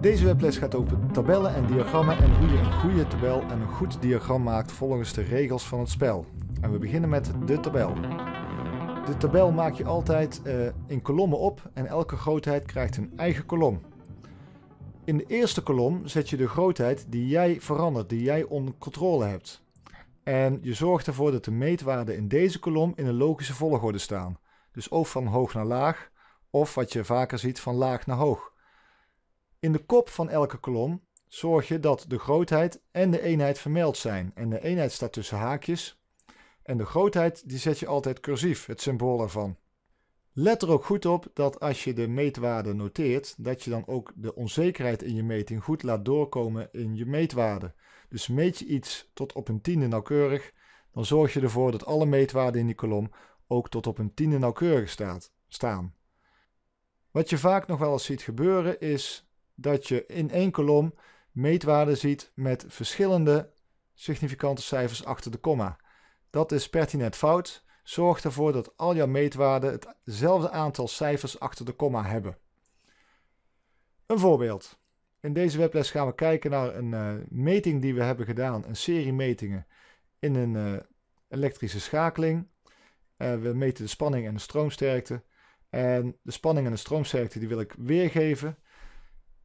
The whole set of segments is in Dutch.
Deze webles gaat over tabellen en diagrammen en hoe je een goede tabel en een goed diagram maakt volgens de regels van het spel. En we beginnen met de tabel. De tabel maak je altijd eh, in kolommen op en elke grootheid krijgt een eigen kolom. In de eerste kolom zet je de grootheid die jij verandert, die jij onder controle hebt. En je zorgt ervoor dat de meetwaarden in deze kolom in een logische volgorde staan. Dus of van hoog naar laag, of wat je vaker ziet van laag naar hoog. In de kop van elke kolom zorg je dat de grootheid en de eenheid vermeld zijn. En de eenheid staat tussen haakjes. En de grootheid die zet je altijd cursief, het symbool ervan. Let er ook goed op dat als je de meetwaarde noteert, dat je dan ook de onzekerheid in je meting goed laat doorkomen in je meetwaarde. Dus meet je iets tot op een tiende nauwkeurig, dan zorg je ervoor dat alle meetwaarden in die kolom ook tot op een tiende nauwkeurig staat, staan. Wat je vaak nog wel eens ziet gebeuren is dat je in één kolom meetwaarden ziet met verschillende significante cijfers achter de komma. Dat is pertinent fout. Zorg ervoor dat al jouw meetwaarden hetzelfde aantal cijfers achter de komma hebben. Een voorbeeld. In deze webles gaan we kijken naar een eh, meting die we hebben gedaan, een serie metingen in een eh, elektrische schakeling. Eh, we meten de spanning en de stroomsterkte. En de spanning en de stroomsterkte die wil ik weergeven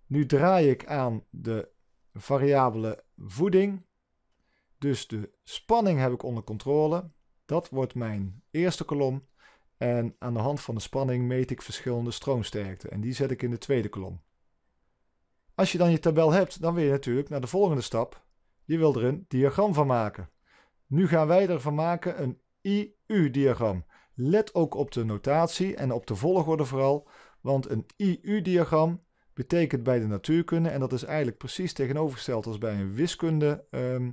nu draai ik aan de variabele voeding. Dus de spanning heb ik onder controle. Dat wordt mijn eerste kolom. En aan de hand van de spanning meet ik verschillende stroomsterkten. En die zet ik in de tweede kolom. Als je dan je tabel hebt, dan wil je natuurlijk naar de volgende stap. Je wil er een diagram van maken. Nu gaan wij ervan maken een IU-diagram. Let ook op de notatie en op de volgorde vooral, want een IU-diagram betekent bij de natuurkunde, en dat is eigenlijk precies tegenovergesteld als bij een wiskunde ehm,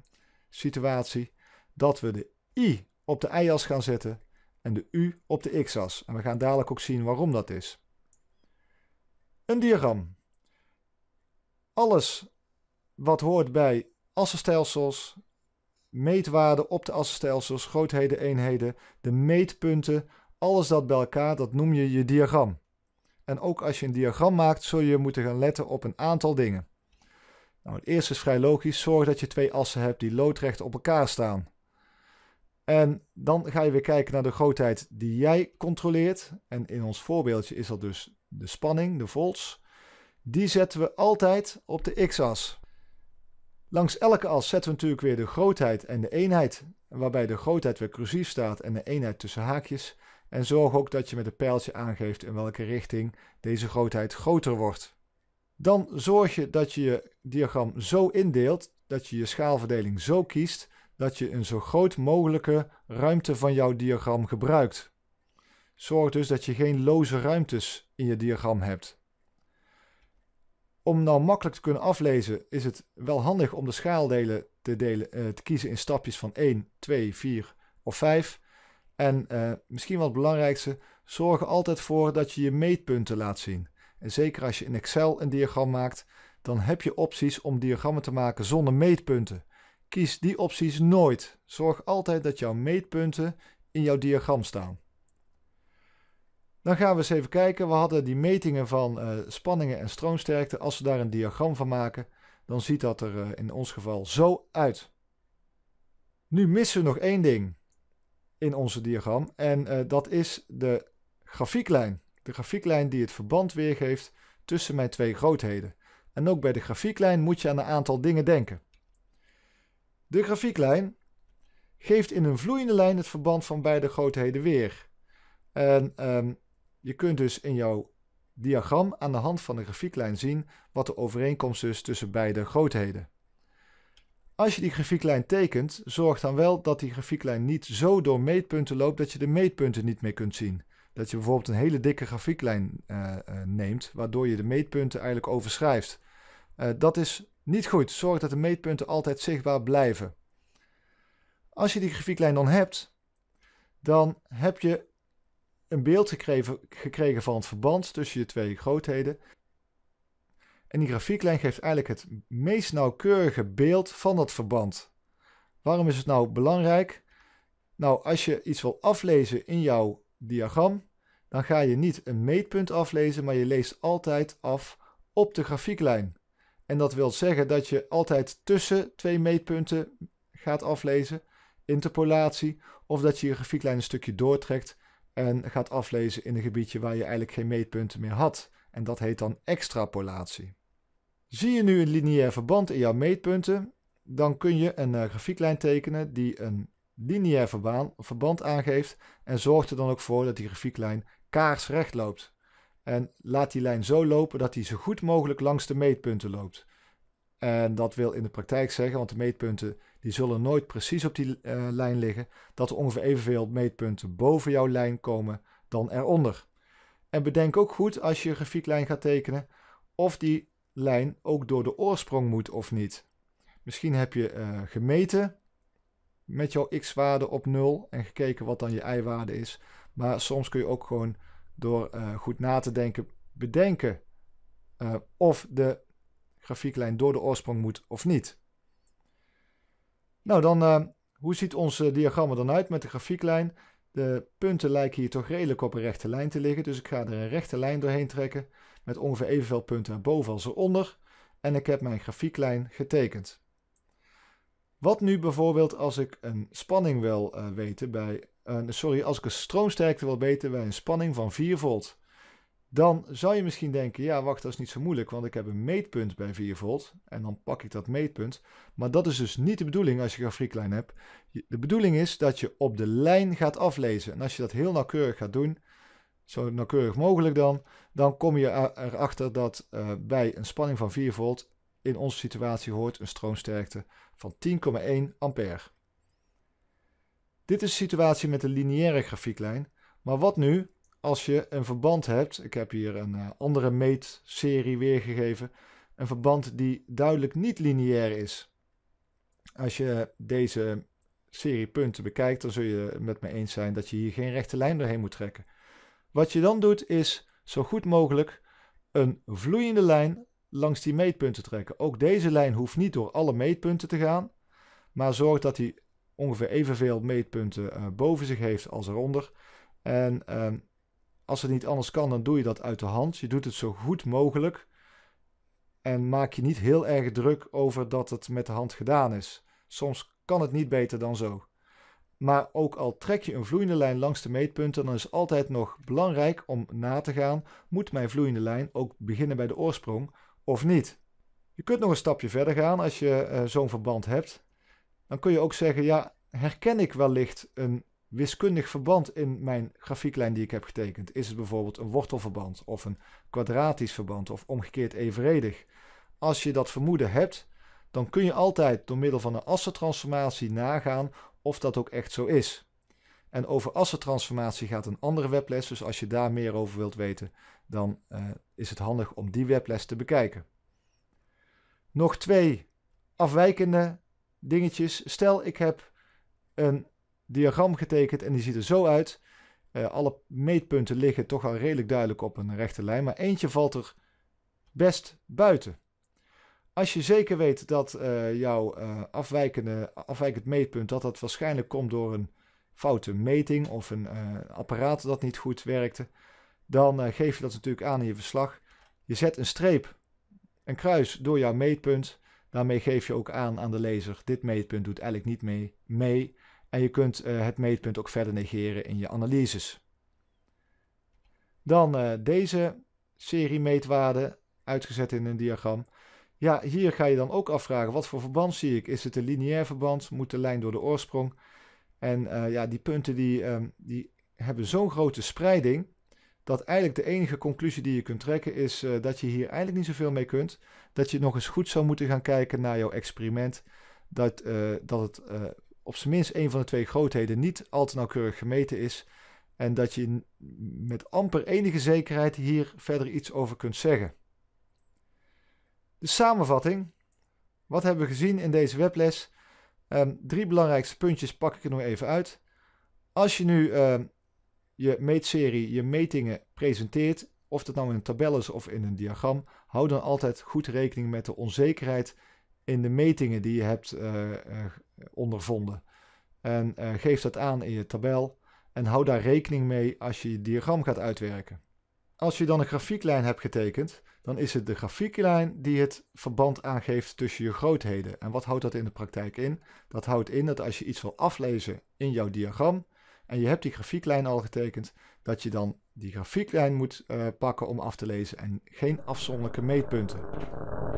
situatie, dat we de i op de y-as gaan zetten en de u op de x-as. En we gaan dadelijk ook zien waarom dat is. Een diagram. Alles wat hoort bij assenstelsels, meetwaarden op de assenstelsels, grootheden, eenheden, de meetpunten, alles dat bij elkaar, dat noem je je diagram. En ook als je een diagram maakt, zul je moeten gaan letten op een aantal dingen. Nou, het eerste is vrij logisch. Zorg dat je twee assen hebt die loodrecht op elkaar staan. En dan ga je weer kijken naar de grootheid die jij controleert. En in ons voorbeeldje is dat dus de spanning, de volts. Die zetten we altijd op de x-as. Langs elke as zetten we natuurlijk weer de grootheid en de eenheid, waarbij de grootheid weer cursief staat en de eenheid tussen haakjes. En zorg ook dat je met een pijltje aangeeft in welke richting deze grootheid groter wordt. Dan zorg je dat je je diagram zo indeelt, dat je je schaalverdeling zo kiest, dat je een zo groot mogelijke ruimte van jouw diagram gebruikt. Zorg dus dat je geen loze ruimtes in je diagram hebt. Om nou makkelijk te kunnen aflezen is het wel handig om de schaaldelen te, delen, eh, te kiezen in stapjes van 1, 2, 4 of 5. En eh, misschien wel het belangrijkste, zorg er altijd voor dat je je meetpunten laat zien. En zeker als je in Excel een diagram maakt, dan heb je opties om diagrammen te maken zonder meetpunten. Kies die opties nooit. Zorg altijd dat jouw meetpunten in jouw diagram staan. Dan gaan we eens even kijken. We hadden die metingen van eh, spanningen en stroomsterkte. Als we daar een diagram van maken, dan ziet dat er eh, in ons geval zo uit. Nu missen we nog één ding in onze diagram. En eh, dat is de grafieklijn. De grafieklijn die het verband weergeeft tussen mijn twee grootheden. En ook bij de grafieklijn moet je aan een aantal dingen denken. De grafieklijn geeft in een vloeiende lijn het verband van beide grootheden weer. En ehm, je kunt dus in jouw diagram aan de hand van de grafieklijn zien wat de overeenkomst is tussen beide grootheden. Als je die grafieklijn tekent, zorg dan wel dat die grafieklijn niet zo door meetpunten loopt dat je de meetpunten niet meer kunt zien. Dat je bijvoorbeeld een hele dikke grafieklijn eh, eh, neemt, waardoor je de meetpunten eigenlijk overschrijft. Eh, dat is niet goed. Zorg dat de meetpunten altijd zichtbaar blijven. Als je die grafieklijn dan hebt, dan heb je een beeld gekregen van het verband tussen je twee grootheden. En die grafieklijn geeft eigenlijk het meest nauwkeurige beeld van dat verband. Waarom is het nou belangrijk? Nou, als je iets wil aflezen in jouw diagram, dan ga je niet een meetpunt aflezen, maar je leest altijd af op de grafieklijn. En dat wil zeggen dat je altijd tussen twee meetpunten gaat aflezen, interpolatie, of dat je je grafieklijn een stukje doortrekt en gaat aflezen in een gebiedje waar je eigenlijk geen meetpunten meer had. En dat heet dan extrapolatie. Zie je nu een lineair verband in jouw meetpunten, dan kun je een eh, grafieklijn tekenen die een lineair verband aangeeft en zorgt er dan ook voor dat die grafieklijn kaarsrecht loopt. En laat die lijn zo lopen dat die zo goed mogelijk langs de meetpunten loopt. En dat wil in de praktijk zeggen, want de meetpunten die zullen nooit precies op die eh, lijn liggen, dat er ongeveer evenveel meetpunten boven jouw lijn komen dan eronder. En bedenk ook goed als je een grafieklijn gaat tekenen of die lijn ook door de oorsprong moet of niet. Misschien heb je eh, gemeten met jouw x-waarde op 0 en gekeken wat dan je y-waarde is. Maar soms kun je ook gewoon door eh, goed na te denken bedenken eh, of de grafieklijn door de oorsprong moet of niet. Nou dan, hoe ziet ons diagram dan uit met de grafieklijn? De punten lijken hier toch redelijk op een rechte lijn te liggen, dus ik ga er een rechte lijn doorheen trekken met ongeveer evenveel punten boven als eronder en ik heb mijn grafieklijn getekend. Wat nu bijvoorbeeld als ik een spanning wil eh, weten bij, uh, sorry, als ik een stroomsterkte wil weten bij een spanning van 4 volt. Dan zou je misschien denken, ja wacht, dat is niet zo moeilijk, want ik heb een meetpunt bij 4 volt en dan pak ik dat meetpunt. Maar dat is dus niet de bedoeling als je grafieklijn hebt. De bedoeling is dat je op de lijn gaat aflezen. En als je dat heel nauwkeurig gaat doen, zo nauwkeurig mogelijk dan, dan kom je eh, erachter dat eh, bij een spanning van 4 volt in onze situatie hoort een stroomsterkte van 10,1 ampère. Dit is de situatie met de lineaire grafieklijn, maar wat nu als je een verband hebt, ik heb hier een eh, andere meetserie weergegeven, een verband die duidelijk niet lineair is. Als je deze serie punten bekijkt, dan zul je het met me eens zijn dat je hier geen rechte lijn doorheen moet trekken. Wat je dan doet is zo goed mogelijk een vloeiende lijn langs die meetpunten trekken. Ook deze lijn hoeft niet door alle meetpunten te gaan, maar zorg dat hij ongeveer evenveel meetpunten eh, boven zich heeft als eronder. En ehm, als het niet anders kan, dan doe je dat uit de hand. Je doet het zo goed mogelijk en maak je niet heel erg druk over dat het met de hand gedaan is. Soms kan het niet beter dan zo. Maar ook al trek je een vloeiende lijn langs de meetpunten, dan is altijd nog belangrijk om na te gaan: moet mijn vloeiende lijn ook beginnen bij de oorsprong of niet? Je kunt nog een stapje verder gaan als je eh, zo'n verband hebt. Dan kun je ook zeggen: ja, herken ik wellicht een wiskundig verband in mijn grafieklijn die ik heb getekend? Is het bijvoorbeeld een wortelverband of een kwadratisch verband of omgekeerd evenredig? Als je dat vermoeden hebt, dan kun je altijd door middel van een assentransformatie nagaan of dat ook echt zo is. En over assentransformatie gaat een andere webles, dus als je daar meer over wilt weten, dan eh, is het handig om die webles te bekijken. Nog twee afwijkende dingetjes. Stel, ik heb een diagram getekend en die ziet er zo uit. Eh, alle meetpunten liggen toch al redelijk duidelijk op een rechte lijn, maar eentje valt er best buiten. Als je zeker weet dat eh, jouw eh, afwijkende, afwijkend meetpunt dat dat waarschijnlijk komt door een foute meting of een eh, apparaat dat niet goed werkte, dan geef je dat natuurlijk aan in je verslag. Je zet een streep, een kruis door jouw meetpunt. Daarmee geef je ook aan aan de lezer, dit meetpunt doet eigenlijk niet mee. mee. En je kunt het meetpunt ook verder negeren in je analyses. Dan deze serie meetwaarden, uitgezet in een diagram. Ja, hier ga je dan ook afvragen, wat voor verband zie ik? Is het een lineair verband? Moet de lijn door de oorsprong? En eh, ja, die punten die, ehm, die hebben zo'n grote spreiding, dat eigenlijk de enige conclusie die je kunt trekken is eh, dat je hier eigenlijk niet zoveel mee kunt. Dat je nog eens goed zou moeten gaan kijken naar jouw experiment. Dat, eh, dat het op zijn minst een van de twee grootheden niet al te nauwkeurig gemeten is. En dat je met amper enige zekerheid hier verder iets over kunt zeggen. De samenvatting. Wat hebben we gezien in deze webles? Ehm, drie belangrijkste puntjes pak ik er nog even uit. Als je nu ehm, je meetserie, je metingen presenteert, of dat nou in een tabel is of in een diagram, hou dan altijd goed rekening met de onzekerheid in de metingen die je hebt eh, eh, ondervonden. En eh, geef dat aan in je tabel en hou daar rekening mee als je je diagram gaat uitwerken als je dan een grafieklijn hebt getekend, dan is het de grafieklijn die het verband aangeeft tussen je grootheden. En wat houdt dat in de praktijk in? Dat houdt in dat als je iets wil aflezen in jouw diagram en je hebt die grafieklijn al getekend, dat je dan die grafieklijn moet eh, pakken om af te lezen en geen afzonderlijke meetpunten.